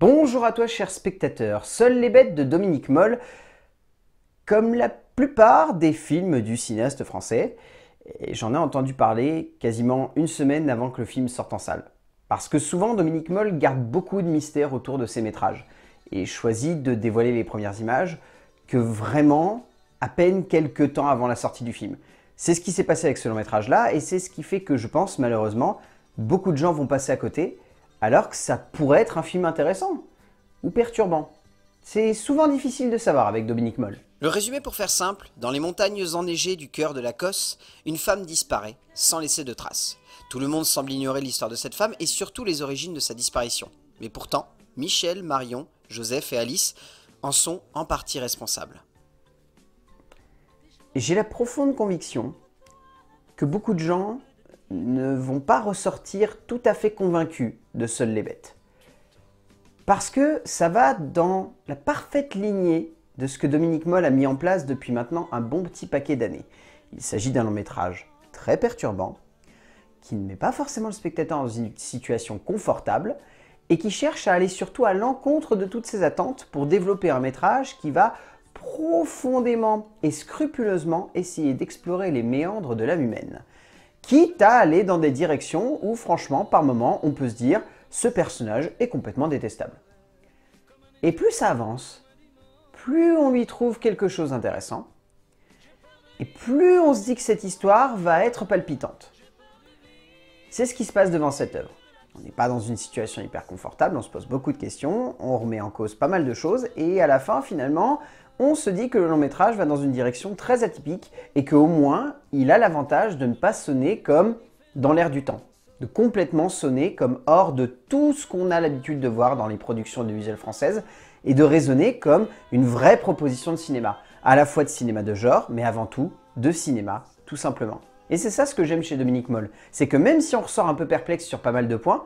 Bonjour à toi cher spectateur, seules les bêtes de Dominique Moll, comme la plupart des films du cinéaste français, j'en ai entendu parler quasiment une semaine avant que le film sorte en salle. Parce que souvent Dominique Moll garde beaucoup de mystères autour de ses métrages, et choisit de dévoiler les premières images que vraiment à peine quelques temps avant la sortie du film. C'est ce qui s'est passé avec ce long métrage là, et c'est ce qui fait que je pense malheureusement beaucoup de gens vont passer à côté, alors que ça pourrait être un film intéressant ou perturbant. C'est souvent difficile de savoir avec Dominique Moll. Le résumé pour faire simple, dans les montagnes enneigées du cœur de la Cosse, une femme disparaît, sans laisser de traces. Tout le monde semble ignorer l'histoire de cette femme et surtout les origines de sa disparition. Mais pourtant, Michel, Marion, Joseph et Alice en sont en partie responsables. J'ai la profonde conviction que beaucoup de gens ne vont pas ressortir tout à fait convaincus de Seuls les bêtes. Parce que ça va dans la parfaite lignée de ce que Dominique Moll a mis en place depuis maintenant un bon petit paquet d'années. Il s'agit d'un long métrage très perturbant, qui ne met pas forcément le spectateur dans une situation confortable, et qui cherche à aller surtout à l'encontre de toutes ses attentes pour développer un métrage qui va profondément et scrupuleusement essayer d'explorer les méandres de l'âme humaine quitte à aller dans des directions où franchement, par moment, on peut se dire ce personnage est complètement détestable. Et plus ça avance, plus on lui trouve quelque chose d'intéressant, et plus on se dit que cette histoire va être palpitante. C'est ce qui se passe devant cette œuvre. On n'est pas dans une situation hyper confortable, on se pose beaucoup de questions, on remet en cause pas mal de choses, et à la fin, finalement, on se dit que le long métrage va dans une direction très atypique, et qu'au moins, il a l'avantage de ne pas sonner comme dans l'air du temps, de complètement sonner comme hors de tout ce qu'on a l'habitude de voir dans les productions audiovisuelles françaises, et de raisonner comme une vraie proposition de cinéma, à la fois de cinéma de genre, mais avant tout de cinéma, tout simplement. Et c'est ça ce que j'aime chez Dominique Moll. C'est que même si on ressort un peu perplexe sur pas mal de points,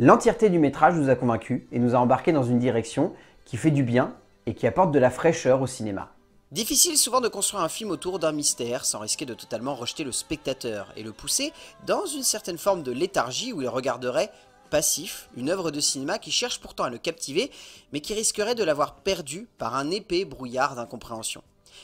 l'entièreté du métrage nous a convaincus et nous a embarqués dans une direction qui fait du bien et qui apporte de la fraîcheur au cinéma. Difficile souvent de construire un film autour d'un mystère sans risquer de totalement rejeter le spectateur et le pousser dans une certaine forme de léthargie où il regarderait passif une œuvre de cinéma qui cherche pourtant à le captiver mais qui risquerait de l'avoir perdu par un épais brouillard d'incompréhension.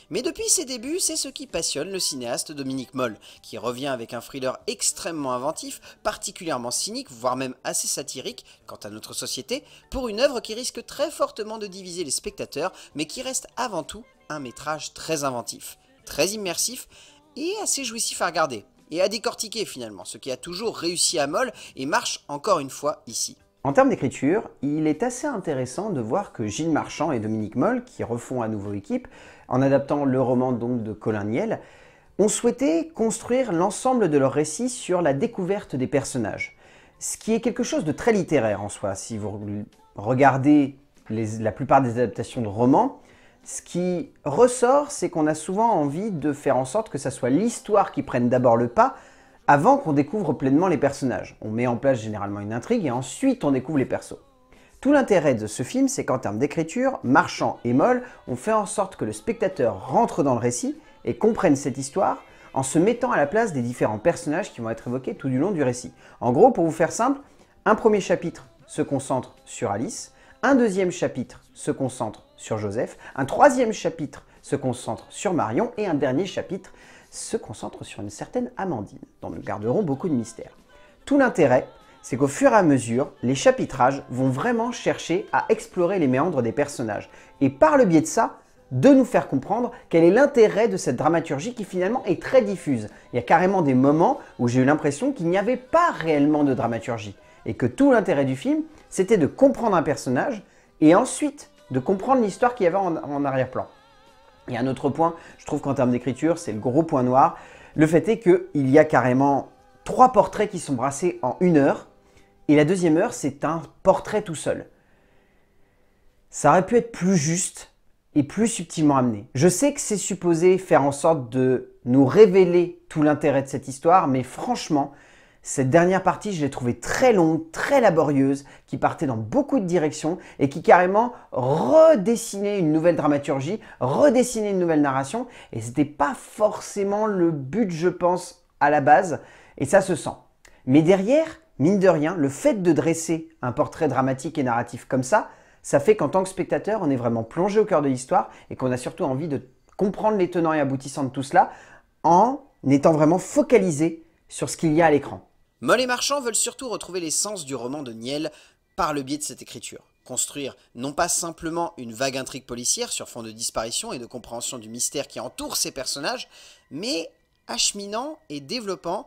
Mais depuis ses débuts, c'est ce qui passionne le cinéaste Dominique Moll, qui revient avec un thriller extrêmement inventif, particulièrement cynique, voire même assez satirique, quant à notre société, pour une œuvre qui risque très fortement de diviser les spectateurs, mais qui reste avant tout un métrage très inventif, très immersif et assez jouissif à regarder et à décortiquer finalement, ce qui a toujours réussi à Moll et marche encore une fois ici. En termes d'écriture, il est assez intéressant de voir que Gilles Marchand et Dominique Moll, qui refont à nouveau équipe, en adaptant le roman donc de Colin Niel, ont souhaité construire l'ensemble de leur récit sur la découverte des personnages. Ce qui est quelque chose de très littéraire en soi. Si vous regardez la plupart des adaptations de romans, ce qui ressort, c'est qu'on a souvent envie de faire en sorte que ça soit l'histoire qui prenne d'abord le pas avant qu'on découvre pleinement les personnages. On met en place généralement une intrigue et ensuite on découvre les persos. Tout l'intérêt de ce film, c'est qu'en termes d'écriture, marchand et molle, on fait en sorte que le spectateur rentre dans le récit et comprenne cette histoire en se mettant à la place des différents personnages qui vont être évoqués tout du long du récit. En gros, pour vous faire simple, un premier chapitre se concentre sur Alice, un deuxième chapitre se concentre sur Joseph, un troisième chapitre se concentre sur Marion et un dernier chapitre se concentre sur une certaine Amandine, dont nous garderons beaucoup de mystères. Tout l'intérêt, c'est qu'au fur et à mesure, les chapitrages vont vraiment chercher à explorer les méandres des personnages, et par le biais de ça, de nous faire comprendre quel est l'intérêt de cette dramaturgie qui finalement est très diffuse. Il y a carrément des moments où j'ai eu l'impression qu'il n'y avait pas réellement de dramaturgie, et que tout l'intérêt du film, c'était de comprendre un personnage, et ensuite de comprendre l'histoire qu'il y avait en, en arrière-plan. Et un autre point, je trouve qu'en termes d'écriture, c'est le gros point noir. Le fait est qu'il y a carrément trois portraits qui sont brassés en une heure. Et la deuxième heure, c'est un portrait tout seul. Ça aurait pu être plus juste et plus subtilement amené. Je sais que c'est supposé faire en sorte de nous révéler tout l'intérêt de cette histoire, mais franchement, cette dernière partie, je l'ai trouvée très longue, très laborieuse, qui partait dans beaucoup de directions et qui carrément redessinait une nouvelle dramaturgie, redessinait une nouvelle narration. Et ce c'était pas forcément le but, je pense, à la base. Et ça se sent. Mais derrière, mine de rien, le fait de dresser un portrait dramatique et narratif comme ça, ça fait qu'en tant que spectateur, on est vraiment plongé au cœur de l'histoire et qu'on a surtout envie de comprendre les tenants et aboutissants de tout cela en étant vraiment focalisé sur ce qu'il y a à l'écran. Moll et Marchand veulent surtout retrouver l'essence du roman de Niel par le biais de cette écriture. Construire non pas simplement une vague intrigue policière sur fond de disparition et de compréhension du mystère qui entoure ces personnages, mais acheminant et développant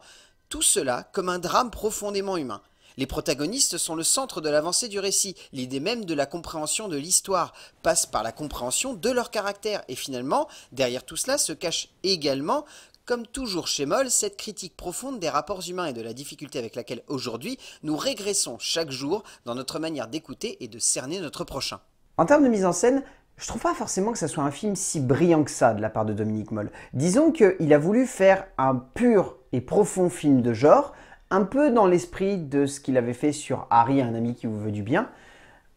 tout cela comme un drame profondément humain. Les protagonistes sont le centre de l'avancée du récit. L'idée même de la compréhension de l'histoire passe par la compréhension de leur caractère. Et finalement, derrière tout cela se cache également comme toujours chez Moll, cette critique profonde des rapports humains et de la difficulté avec laquelle aujourd'hui nous régressons chaque jour dans notre manière d'écouter et de cerner notre prochain. En termes de mise en scène, je trouve pas forcément que ce soit un film si brillant que ça de la part de Dominique Moll. Disons qu'il a voulu faire un pur et profond film de genre, un peu dans l'esprit de ce qu'il avait fait sur Harry, un ami qui vous veut du bien,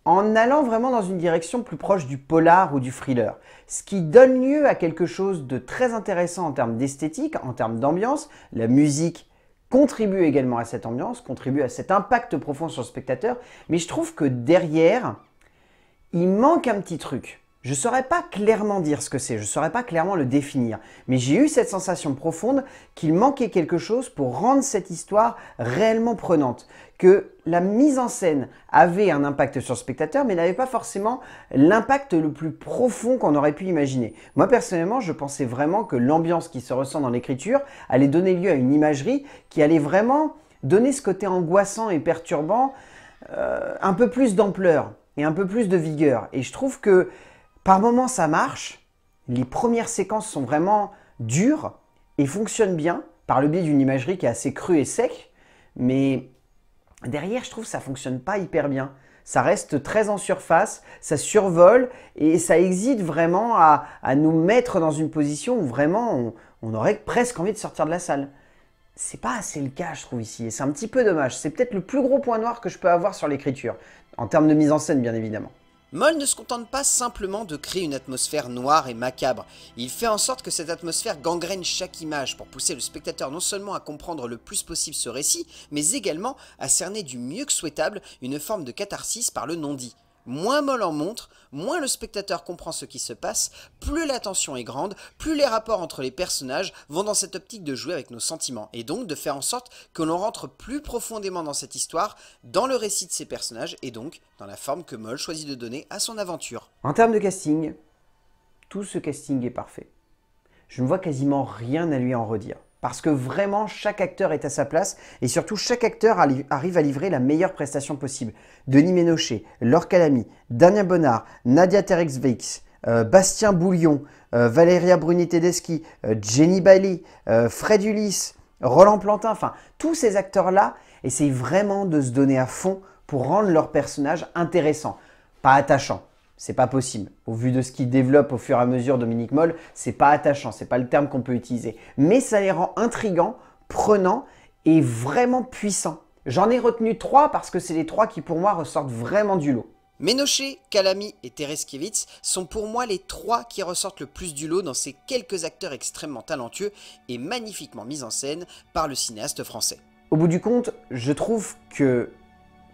en allant vraiment dans une direction plus proche du polar ou du thriller. Ce qui donne lieu à quelque chose de très intéressant en termes d'esthétique, en termes d'ambiance. La musique contribue également à cette ambiance, contribue à cet impact profond sur le spectateur. Mais je trouve que derrière, il manque un petit truc. Je ne saurais pas clairement dire ce que c'est, je ne saurais pas clairement le définir, mais j'ai eu cette sensation profonde qu'il manquait quelque chose pour rendre cette histoire réellement prenante, que la mise en scène avait un impact sur le spectateur, mais n'avait pas forcément l'impact le plus profond qu'on aurait pu imaginer. Moi personnellement, je pensais vraiment que l'ambiance qui se ressent dans l'écriture allait donner lieu à une imagerie qui allait vraiment donner ce côté angoissant et perturbant euh, un peu plus d'ampleur et un peu plus de vigueur. Et je trouve que par moments, ça marche. Les premières séquences sont vraiment dures et fonctionnent bien par le biais d'une imagerie qui est assez crue et sec. Mais derrière, je trouve que ça fonctionne pas hyper bien. Ça reste très en surface, ça survole et ça hésite vraiment à, nous mettre dans une position où vraiment on, aurait presque envie de sortir de la salle c'est pas assez le cas, je trouve, ici. Et c'est un petit peu dommage. C'est peut-être le plus gros point noir que je peux avoir sur l'écriture, en termes de mise en scène, bien évidemment. Moll ne se contente pas simplement de créer une atmosphère noire et macabre, il fait en sorte que cette atmosphère gangrène chaque image pour pousser le spectateur non seulement à comprendre le plus possible ce récit, mais également à cerner du mieux que souhaitable une forme de catharsis par le non-dit. Moins Moll en montre, moins le spectateur comprend ce qui se passe, plus l'attention est grande, plus les rapports entre les personnages vont dans cette optique de jouer avec nos sentiments, et donc de faire en sorte que l'on rentre plus profondément dans cette histoire, dans le récit de ces personnages, et donc dans la forme que Moll choisit de donner à son aventure. En termes de casting, tout ce casting est parfait. Je ne vois quasiment rien à lui en redire parce que vraiment chaque acteur est à sa place et surtout chaque acteur arrive à livrer la meilleure prestation possible. Denis Ménochet, Laure Calamy, Damien Bonnard, Nadia terex euh, Bastien Bouillon, euh, Valeria Bruni-Tedeschi, euh, Jenny Bailey, euh, Fred Ulysse, Roland Plantin, enfin tous ces acteurs-là essayent vraiment de se donner à fond pour rendre leur personnage intéressant, pas attachant. C'est pas possible. Au vu de ce qu'il développe au fur et à mesure, Dominique Moll, c'est pas attachant, c'est pas le terme qu'on peut utiliser. Mais ça les rend intrigants, prenants et vraiment puissants. J'en ai retenu trois parce que c'est les trois qui pour moi ressortent vraiment du lot. Ménochet, Calami et Tereskiewicz sont pour moi les trois qui ressortent le plus du lot dans ces quelques acteurs extrêmement talentueux et magnifiquement mis en scène par le cinéaste français. Au bout du compte, je trouve que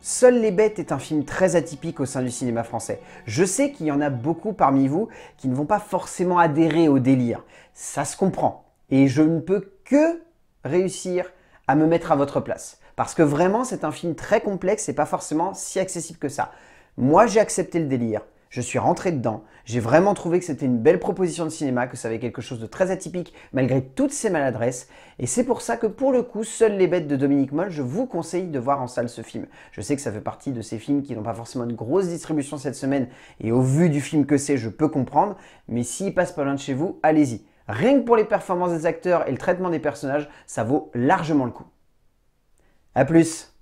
Seul les bêtes est un film très atypique au sein du cinéma français. Je sais qu'il y en a beaucoup parmi vous qui ne vont pas forcément adhérer au délire. Ça se comprend. Et je ne peux que réussir à me mettre à votre place. Parce que vraiment, c'est un film très complexe et pas forcément si accessible que ça. Moi, j'ai accepté le délire. Je suis rentré dedans, j'ai vraiment trouvé que c'était une belle proposition de cinéma, que ça avait quelque chose de très atypique malgré toutes ses maladresses, et c'est pour ça que pour le coup, Seules les bêtes de Dominique Moll, je vous conseille de voir en salle ce film. Je sais que ça fait partie de ces films qui n'ont pas forcément une grosse distribution cette semaine, et au vu du film que c'est, je peux comprendre, mais s'il passe pas loin de chez vous, allez-y. Rien que pour les performances des acteurs et le traitement des personnages, ça vaut largement le coup. A plus